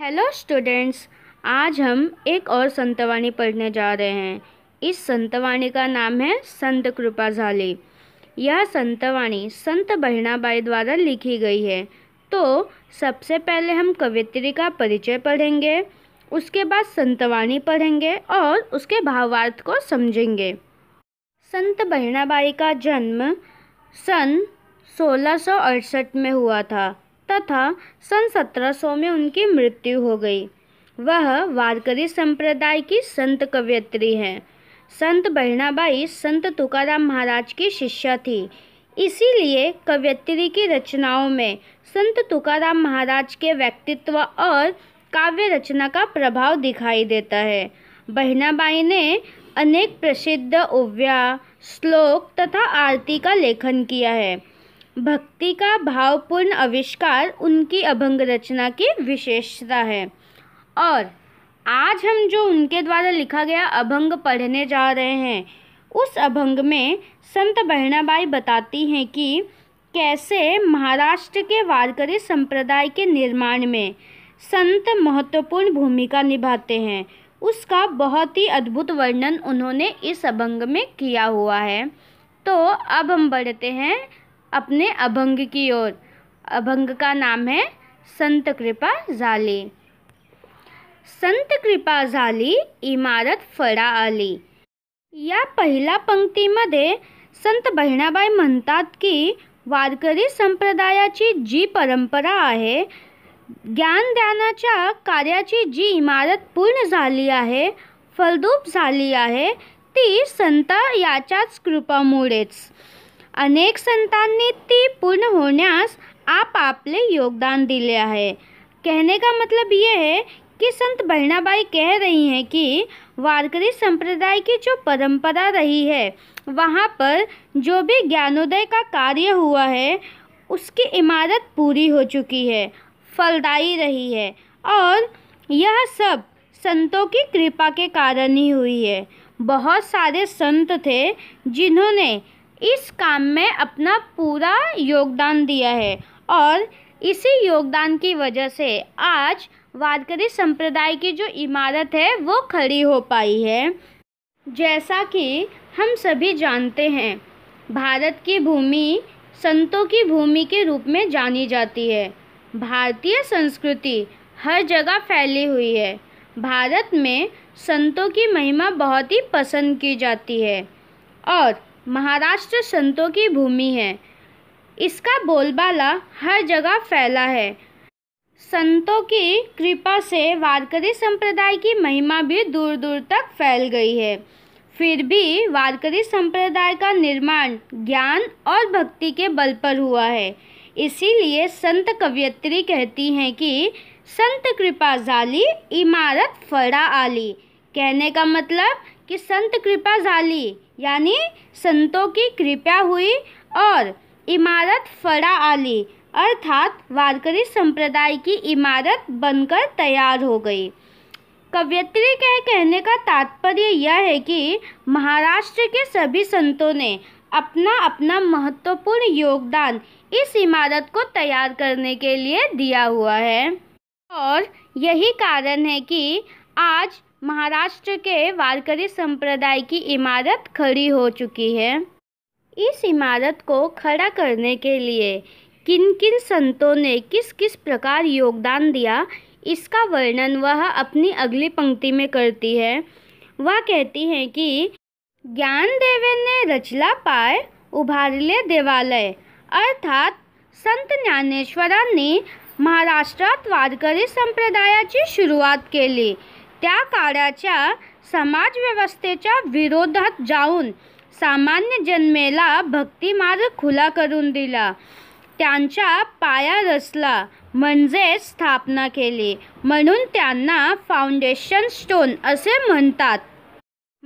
Hello students आज हम एक और संतवाणी पढ़ने जा रहे हैं इस संतवाणी का नाम है संत कृपा झाली यह संतवाणी संत बहनाबाई द्वारा लिखी गई है तो सबसे पहले हम कवित्री का परिचय पढ़ेंगे उसके बाद संतवाणी पढ़ेंगे और उसके भावार्थ को समझेंगे संत बहनाबाई का जन्म सन सोलह में हुआ था तथा सन सत्रह सौ में उनकी मृत्यु हो गई वह वारकरी संप्रदाय की संत कवयत्री हैं संत बहनाबाई संत तुकाराम महाराज की शिष्या थी इसीलिए कवयत्री की रचनाओं में संत तुकाराम महाराज के व्यक्तित्व और काव्य रचना का प्रभाव दिखाई देता है बहनाबाई ने अनेक प्रसिद्ध उव्या श्लोक तथा आरती का लेखन किया है भक्ति का भावपूर्ण आविष्कार उनकी अभंग रचना की विशेषता है और आज हम जो उनके द्वारा लिखा गया अभंग पढ़ने जा रहे हैं उस अभंग में संत बहनाबाई बताती हैं कि कैसे महाराष्ट्र के वारकरी संप्रदाय के निर्माण में संत महत्वपूर्ण भूमिका निभाते हैं उसका बहुत ही अद्भुत वर्णन उन्होंने इस अभंग में किया हुआ है तो अब हम बढ़ते हैं अपने अभंग की ओर अभंग का नाम है संत कृपा झाली संत कृपा झाली इमारत फळा आली या पहिल्या पंक्तीमध्ये संत बहिणाबाई म्हणतात की वारकरी संप्रदायाची जी परंपरा आहे ज्ञानद्यानाच्या कार्याची जी इमारत पूर्ण झाली आहे फलदूप झाली आहे ती संत याच्याच कृपामुळेच अनेक संतांनी ती पूर्ण आप आपले योगदान दिले है कहने का मतलब ये है कि संत बहनाबाई कह रही हैं कि वारकरी संप्रदाय की जो परंपरा रही है वहाँ पर जो भी ज्ञानोदय का कार्य हुआ है उसकी इमारत पूरी हो चुकी है फलदायी रही है और यह सब संतों की कृपा के कारण ही हुई है बहुत सारे संत थे जिन्होंने इस काम में अपना पूरा योगदान दिया है और इसी योगदान की वजह से आज वारकरी संप्रदाय की जो इमारत है वो खड़ी हो पाई है जैसा कि हम सभी जानते हैं भारत की भूमि संतों की भूमि के रूप में जानी जाती है भारतीय संस्कृति हर जगह फैली हुई है भारत में संतों की महिमा बहुत ही पसंद की जाती है और महाराष्ट्र संतों की भूमि है इसका बोलबाला हर जगह फैला है संतों की कृपा से वारकरी संप्रदाय की महिमा भी दूर दूर तक फैल गई है फिर भी वारकरी संप्रदाय का निर्माण ज्ञान और भक्ति के बल पर हुआ है इसीलिए संत कवियत्री कहती हैं कि संत कृपा जाली इमारत फड़ा आली कहने का मतलब कि संत कृपा जाली यानी संतों की कृपा हुई और इमारत फड़ा आली अर्थात वारकरी संप्रदाय की इमारत बनकर तैयार हो गई कवयत्री के कहने का तात्पर्य यह है कि महाराष्ट्र के सभी संतों ने अपना अपना महत्वपूर्ण योगदान इस इमारत को तैयार करने के लिए दिया हुआ है और यही कारण है कि आज महाराष्ट्र के वारकरी संप्रदाय की इमारत खड़ी हो चुकी है इस इमारत को खड़ा करने के लिए किन किन संतों ने किस किस प्रकार योगदान दिया इसका वर्णन वह अपनी अगली पंक्ति में करती है वह कहती है कि ज्ञान देवे ने रचला पाए उभारले देवालय अर्थात संत ने महाराष्ट्र वारकरी संप्रदाय की शुरुआत के लिए त्या काळाच्या समाजव्यवस्थेच्या विरोधात जाऊन सामान्य जन्मेला भक्तिमार्ग खुला करून दिला त्यांच्या पाया रचला म्हणजे स्थापना केली म्हणून त्यांना फाउंडेशन स्टोन असे म्हणतात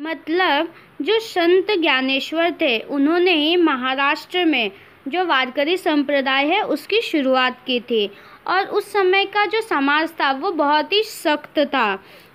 मतलब जो संत ज्ञानेश्वर थे उन्होंने ही महाराष्ट्र में जो वारकरी संप्रदाय है उसकी शुरुआत की थी और उस समय का जो समाज था वो बहुत ही सख्त था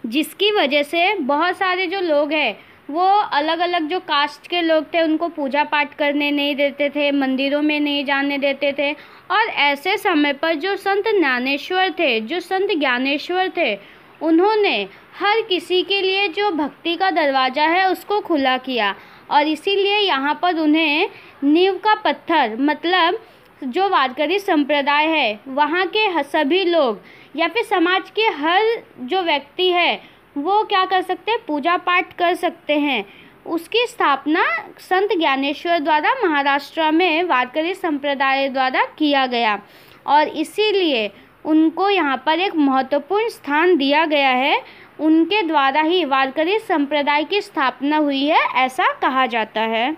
जिसकी वजह से बहुत सारे जो लोग हैं वो अलग अलग जो कास्ट के लोग थे उनको पूजा पाठ करने नहीं देते थे मंदिरों में नहीं जाने देते थे और ऐसे समय पर जो संत ज्ञानेश्वर थे जो संत ज्ञानेश्वर थे उन्होंने हर किसी के लिए जो भक्ति का दरवाज़ा है उसको खुला किया और इसीलिए यहाँ पर उन्हें नींव का पत्थर मतलब जो वारकरी संप्रदाय है वहाँ के सभी लोग या फिर समाज के हर जो व्यक्ति है वो क्या कर सकते हैं पूजा पाठ कर सकते हैं उसकी स्थापना संत ज्ञानेश्वर द्वारा महाराष्ट्र में वारकरी संप्रदाय द्वारा किया गया और इसीलिए उनको यहाँ पर एक महत्वपूर्ण स्थान दिया गया है उनके द्वारा ही वारकरी संप्रदाय की स्थापना हुई है ऐसा कहा जाता है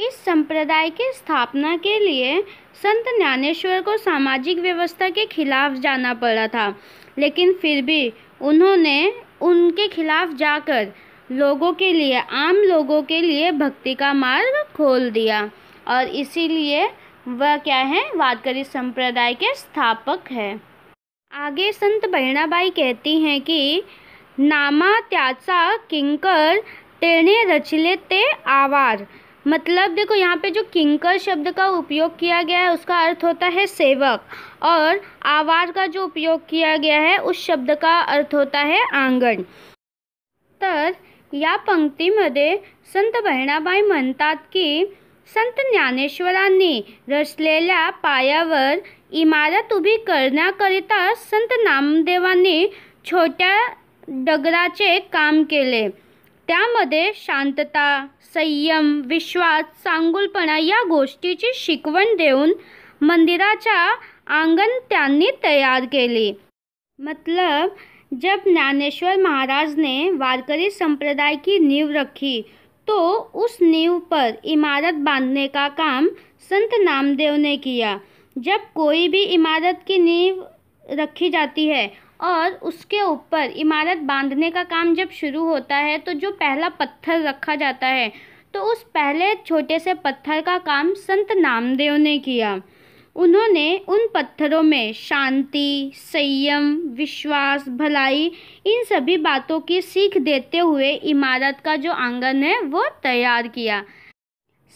इस संप्रदाय की स्थापना के लिए संत ज्ञानेश्वर को सामाजिक व्यवस्था के खिलाफ जाना पड़ा था लेकिन फिर भी उन्होंने उनके खिलाफ जाकर लोगों के लिए आम लोगों के लिए भक्ति का मार्ग खोल दिया और इसीलिए वह क्या है वादकरी संप्रदाय के स्थापक है आगे संत बहिणाबाई कहती हैं कि नामा त्याचा किंकर तेने रचिले ते आवार मतलब देखो यहाँ पे जो किंकर शब्द का उपयोग किया गया है उसका अर्थ होता है सेवक और आवार का जो उपयोग किया गया है उस शब्द का अर्थ होता है आंगण तर या पंक्ति पंक्तीमध्ये संत बहनाबाई मनता की संत ज्ञानेश्वर रचले पायावर इमारत उभी करण्याकरिता संत नामदेवानी छोटा डगरा काम लिए त्यामध्ये शांतता संयम विश्वास सांगुलपणा या गोष्टीची शिकवण देऊन मंदिराच्या आंगण त्यांनी तयार केले मतलब जब ज्ञानेश्वर महाराज ने वारकरी संप्रदाय की नींव रखी तो उस नींव पर इमारत बांधने का काम संत नामदेव ने किया जब कोई भी इमारत की नींव रखी जाती है और उसके ऊपर इमारत बांधने का काम जब शुरू होता है तो जो पहला पत्थर रखा जाता है तो उस पहले छोटे से पत्थर का काम संत नामदेव ने किया उन्होंने उन पत्थरों में शांति संयम विश्वास भलाई इन सभी बातों की सीख देते हुए इमारत का जो आंगन है वो तैयार किया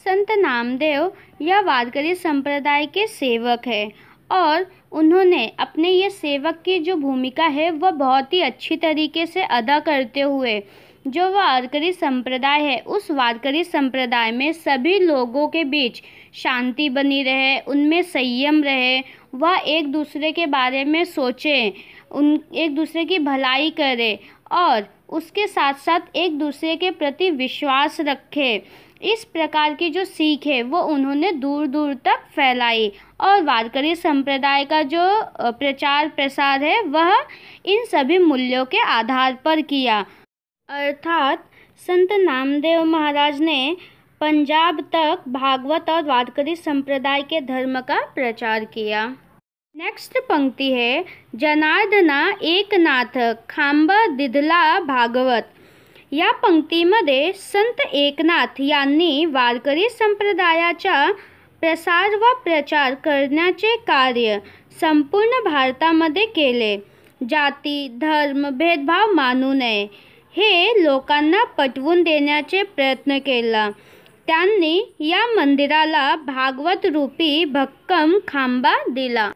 संत नामदेव या वारकरी संप्रदाय के सेवक है और उन्होंने अपने ये सेवक की जो भूमिका है वह बहुत ही अच्छी तरीके से अदा करते हुए जो वारकरी संप्रदाय है उस वारकरी संप्रदाय में सभी लोगों के बीच शांति बनी रहे उनमें संयम रहे वह एक दूसरे के बारे में सोचें उन एक दूसरे की भलाई करें और उसके साथ साथ एक दूसरे के प्रति विश्वास रखें इस प्रकार की जो सीख है वो उन्होंने दूर दूर तक फैलाई और वारकरी संप्रदाय का जो प्रचार प्रसार है वह इन सभी मूल्यों के आधार पर किया अर्थात संत नामदेव महाराज ने पंजाब तक भागवत और वारकरी संप्रदाय के धर्म का प्रचार किया नेक्स्ट पंक्ति है जनार्दना एकनाथ खाम्बा दिदला भागवत या पंक्तीमध्ये संत एकनाथ यांनी वारकरी संप्रदायाचा प्रसार व प्रचार करण्याचे कार्य संपूर्ण भारतामध्ये केले जाती धर्म भेदभाव मानू नये हे लोकांना पटवून देण्याचे प्रयत्न केला त्यांनी या मंदिराला भागवत रूपी भक्कम खांबा दिला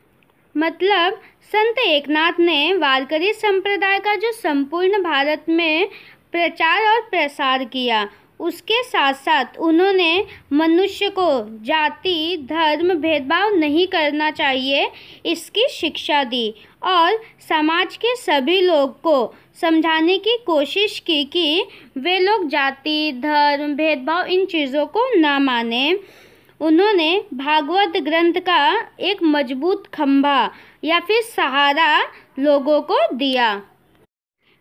मतलब संत एकनाथ ने वारकरी संप्रदाय का जो संपूर्ण भारत में प्रचार और प्रसार किया उसके साथ साथ उन्होंने मनुष्य को जाति धर्म भेदभाव नहीं करना चाहिए इसकी शिक्षा दी और समाज के सभी लोग को समझाने की कोशिश की कि वे लोग जाति धर्म भेदभाव इन चीज़ों को ना माने उन्होंने भागवत ग्रंथ का एक मजबूत खम्भा या फिर सहारा लोगों को दिया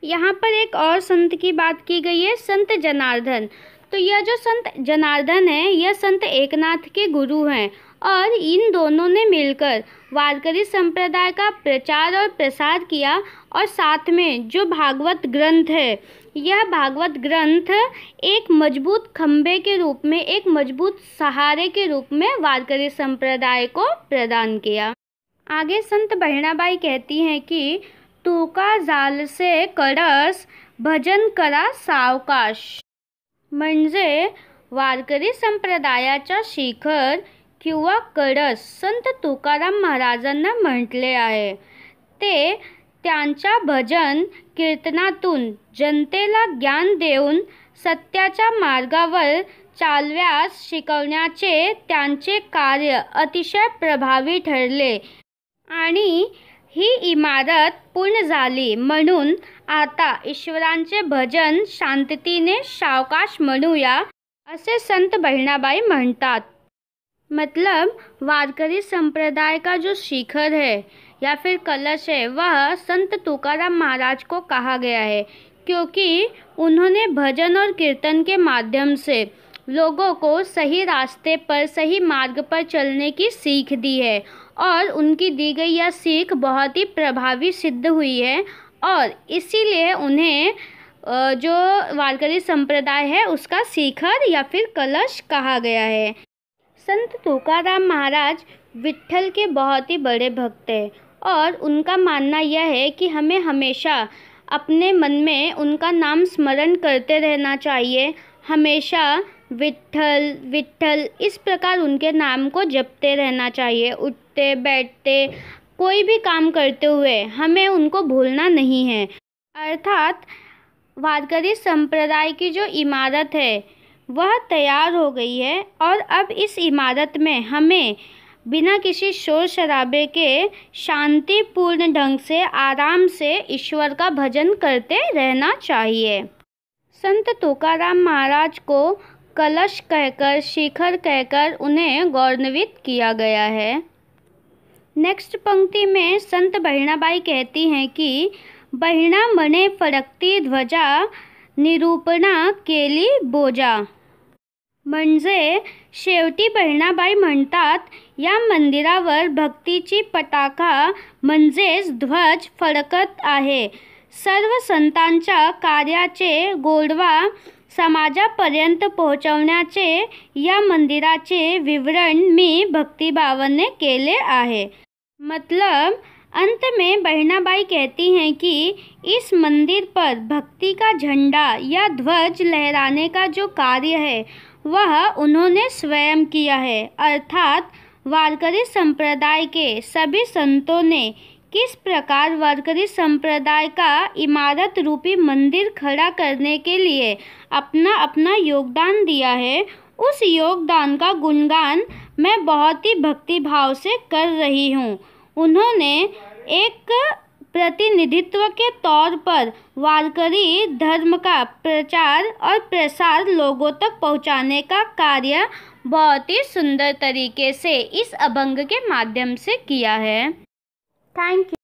यहाँ पर एक और संत की बात की गई है संत जनार्दन तो यह जो संत जनार्दन है यह संत एकनाथ के गुरु हैं और इन दोनों ने मिलकर वारकरी संप्रदाय का प्रचार और प्रसार किया और साथ में जो भागवत ग्रंथ है यह भागवत ग्रंथ एक मजबूत खम्भे के रूप में एक मजबूत सहारे के रूप में वारकरी संप्रदाय को प्रदान किया आगे संत बहनाबाई कहती हैं कि तुका जालसे कडस भजन करा सावकाश म्हणजे वारकरी संप्रदायाचा शिखर किंवा कडस संत तुकाराम महाराजांना म्हटले आहे ते त्यांच्या भजन कीर्तनातून जनतेला ज्ञान देऊन सत्याच्या मार्गावर चालव्यास शिकवण्याचे त्यांचे कार्य अतिशय प्रभावी ठरले आणि ही इमारत पूर्ण झाली म्हणून आता ईश्वरांचे भजन शांततेने सावकाश म्हणूया असे संत बहिणाबाई म्हणतात मतलब वारकरी संप्रदाय का जो शिखर है या फिर कलश है वह संत तुकाराम महाराज को कहा गया है क्योंकि उन्होंने भजन और कीर्तन के माध्यम से लोगों को सही रास्ते पर सही मार्ग पर चलने की सीख दी है और उनकी दी गई यह सीख बहुत ही प्रभावी सिद्ध हुई है और इसीलिए उन्हें जो वारकरी संप्रदाय है उसका शिखर या फिर कलश कहा गया है संत तुकाराम महाराज विट्ठल के बहुत ही बड़े भक्त हैं और उनका मानना यह है कि हमें हमेशा अपने मन में उनका नाम स्मरण करते रहना चाहिए हमेशा विठल विट्ठल इस प्रकार उनके नाम को जपते रहना चाहिए उठते बैठते कोई भी काम करते हुए हमें उनको भूलना नहीं है अर्थात वारकरी संप्रदाय की जो इमारत है वह तैयार हो गई है और अब इस इमारत में हमें बिना किसी शोर शराबे के शांतिपूर्ण ढंग से आराम से ईश्वर का भजन करते रहना चाहिए संत तुकाराम महाराज को कलश कहकर शिखर कहकर उन्हें गौरवित किया गया है नेक्स्ट पंक्ति में संत बहिणाबाई कहती हैं कि बहिणा मने फरकती ध्वजा निरूपणा केली बोजा म्हणजे शेवटी बहिणाबाई म्हणतात या मंदिरावर भक्तीची पताका म्हणजेच ध्वज फडकत आहे सर्व संतांच्या कार्याचे गोडवा समाजापर्यंत पोहोचवण्याचे या मंदिराचे विवरण मी भक्तिभावाने केले आहे मतलब अंत में बहनाबाई कहती हैं कि इस मंदिर पर भक्ति का झंडा या ध्वज लहराने का जो कार्य है वह उन्होंने स्वयं किया है अर्थात वारकरी संप्रदाय के सभी संतों ने किस प्रकार वारकरी संप्रदाय का इमारत रूपी मंदिर खड़ा करने के लिए अपना अपना योगदान दिया है उस योगदान का गुणगान मैं बहुत ही भक्ति भाव से कर रही हूँ उन्होंने एक प्रतिनिधित्व के तौर पर वारकरी धर्म का प्रचार और प्रसार लोगों तक पहुंचाने का कार्य बहुत ही सुंदर तरीके से इस अभंग के माध्यम से किया है Thank you.